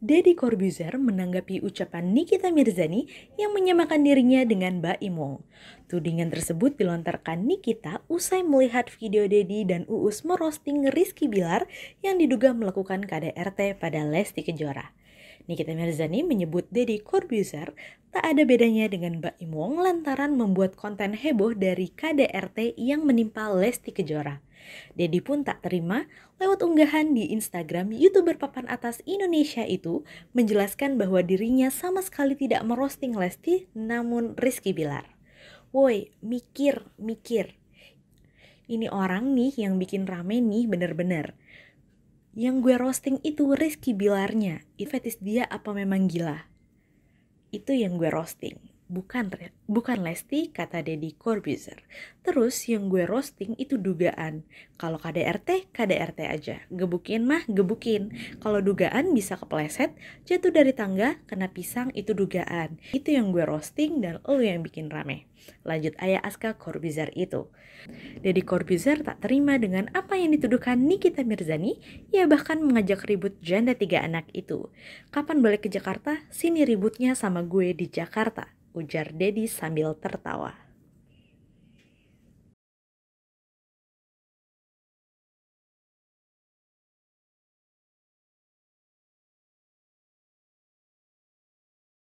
Deddy Corbuzier menanggapi ucapan Nikita Mirzani yang menyamakan dirinya dengan Mbak Imo. Tudingan tersebut dilontarkan Nikita usai melihat video Deddy dan Uus merosting Rizky Bilar yang diduga melakukan KDRT pada Lesti Kejora. Nikita Mirzani menyebut Deddy Corbuzier tak ada bedanya dengan Mbak Imong lantaran membuat konten heboh dari KDRT yang menimpa Lesti Kejora. Deddy pun tak terima lewat unggahan di Instagram YouTuber papan atas Indonesia itu menjelaskan bahwa dirinya sama sekali tidak merosting Lesti namun Rizky Bilar. Woi, mikir, mikir. Ini orang nih yang bikin rame nih bener-bener. Yang gue roasting itu Rizky Bilarnya. Ifetis dia apa memang gila? Itu yang gue roasting. Bukan, bukan Lesti, kata Deddy Corbuzier. Terus yang gue roasting itu dugaan. Kalau KDRT, KDRT aja. Gebukin mah, gebukin. Kalau dugaan bisa kepleset, jatuh dari tangga, kena pisang, itu dugaan. Itu yang gue roasting dan lo yang bikin rame. Lanjut ayah Aska Corbuzier itu. Deddy Corbuzier tak terima dengan apa yang dituduhkan Nikita Mirzani, ia bahkan mengajak ribut janda tiga anak itu. Kapan balik ke Jakarta? Sini ributnya sama gue di Jakarta ujar Dedi sambil tertawa.